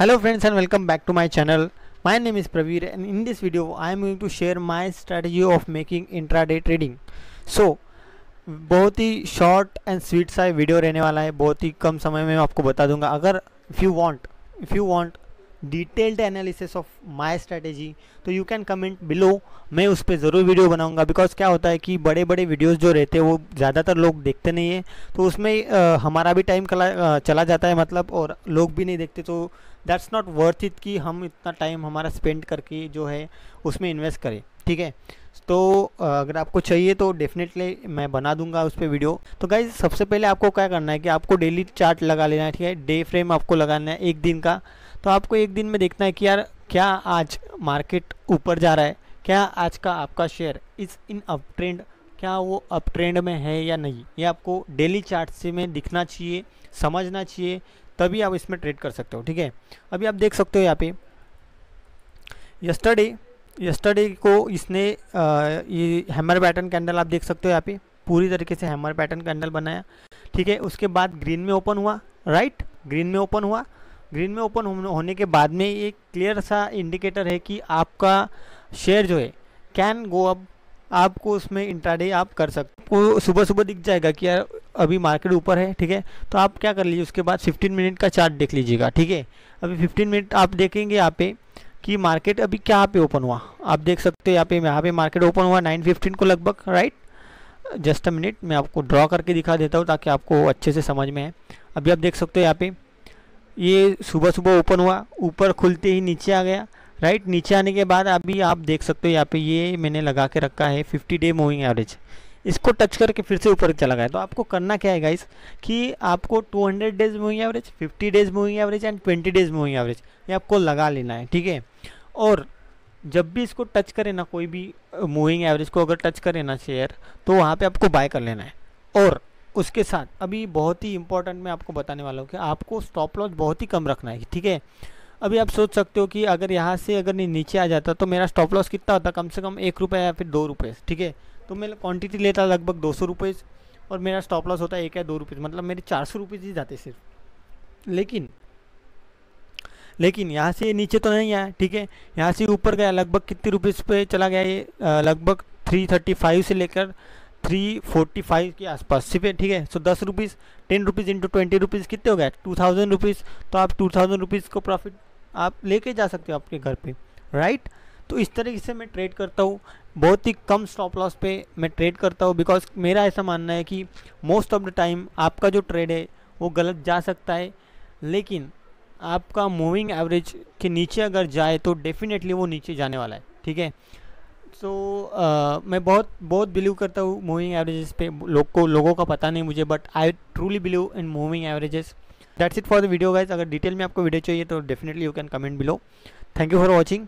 hello friends and welcome back to my channel my name is Praveer and in this video I am going to share my strategy of making intraday trading so बहुत ही short and sweet सा video रहने वाला है बहुत ही कम समय में आपको बता दूंगा अगर if you want if you want detailed analysis of my strategy तो यू कैन कमेंट बिलो मैं उस पर ज़रूर वीडियो बनाऊंगा बिकॉज क्या होता है कि बड़े बड़े वीडियोस जो रहते हैं वो ज़्यादातर लोग देखते नहीं है तो उसमें आ, हमारा भी टाइम चला जाता है मतलब और लोग भी नहीं देखते तो दैट्स नॉट वर्थ इट कि हम इतना टाइम हमारा स्पेंड करके जो है उसमें इन्वेस्ट करें ठीक है तो अगर आपको चाहिए तो डेफिनेटली मैं बना दूंगा उस पर वीडियो तो गाइज सबसे पहले आपको क्या करना है कि आपको डेली चार्ट लगा लेना है ठीक है डे फ्रेम आपको लगाना है एक दिन का तो आपको एक दिन में देखना है कि यार क्या आज मार्केट ऊपर जा रहा है क्या आज का आपका शेयर इस इन अप ट्रेंड क्या वो अप ट्रेंड में है या नहीं ये आपको डेली चार्ट से में दिखना चाहिए समझना चाहिए तभी आप इसमें ट्रेड कर सकते हो ठीक है अभी आप देख सकते हो यहाँ पे यस्टरडे यस्टरडे को इसने आ, ये हैमर पैटर्न कैंडल आप देख सकते हो यहाँ पे पूरी तरीके से हैमर पैटर्न कैंडल बनाया ठीक है उसके बाद ग्रीन में ओपन हुआ राइट ग्रीन में ओपन हुआ ग्रीन में ओपन होने के बाद में एक क्लियर सा इंडिकेटर है कि आपका शेयर जो है कैन गो अप आपको उसमें इंट्राडे आप कर सकते हो सुबह सुबह दिख जाएगा कि यार अभी मार्केट ऊपर है ठीक है तो आप क्या कर लीजिए उसके बाद 15 मिनट का चार्ट देख लीजिएगा ठीक है अभी 15 मिनट आप देखेंगे यहाँ पे कि मार्केट अभी क्या पे ओपन हुआ आप देख सकते हो यहाँ पे यहाँ पे मार्केट ओपन हुआ 915 को लगभग राइट जस्ट अ मिनट मैं आपको ड्रॉ करके दिखा देता हूँ ताकि आपको अच्छे से समझ में आए अभी आप देख सकते हो यहाँ पे ये सुबह सुबह ओपन हुआ ऊपर खुलते ही नीचे आ गया राइट नीचे आने के बाद अभी आप देख सकते हो यहाँ पे ये मैंने लगा के रखा है 50 डे मूविंग एवरेज इसको टच करके फिर से ऊपर चला गया तो आपको करना क्या है गाइस कि आपको 200 days moving average 50 days moving average and 20 days moving average ये आपको लगा लेना है ठीक है और जब भी इसको टच करे ना कोई भी मूविंग एवरेज को अगर टच करे ना शेयर तो वहाँ पर आपको बाय कर लेना है और उसके साथ अभी बहुत ही इंपॉर्टेंट मैं आपको बताने वाला हूँ कि आपको स्टॉप लॉस बहुत ही कम रखना है ठीक है अभी आप सोच सकते हो कि अगर यहाँ से अगर नीचे आ जाता तो मेरा स्टॉप लॉस कितना होता कम से कम एक रुपये या फिर दो रुपये ठीक है तो मैं क्वांटिटी लेता लगभग दो सौ रुपये और मेरा स्टॉप लॉस होता है एक या दो रुपये मतलब मेरे चार सौ रुपये ही जाते सिर्फ लेकिन लेकिन यहाँ से नीचे तो नहीं आया ठीक है यहाँ से ऊपर गया लगभग कितने रुपीज़ पे चला गया ये लगभग थ्री थर्टी फाइव से लेकर थ्री फोर्टी फाइव के आसपास सिर्फ ठीक है सो दस rupees ten rupees into twenty rupees कितने हो गए टू थाउजेंड रुपीज़ तो आप टू थाउजेंड रुपीज़ को प्रॉफिट आप लेके जा सकते हो आपके घर पे राइट तो इस तरीके से मैं ट्रेड करता हूँ बहुत ही कम स्टॉप लॉस पे मैं ट्रेड करता हूँ बिकॉज मेरा ऐसा मानना है कि मोस्ट ऑफ द टाइम आपका जो ट्रेड है वो गलत जा सकता है लेकिन आपका मूविंग एवरेज के नीचे अगर जाए तो डेफिनेटली वो नीचे जाने वाला है ठीक है सो so, uh, मैं बहुत बहुत बिलीव करता हूँ मूविंग एवरेजेस पे लोग को लोगों का पता नहीं मुझे but I truly believe in moving averages that's it for the video guys अगर डिटेल में आपको वीडियो चाहिए तो definitely you can comment below thank you for watching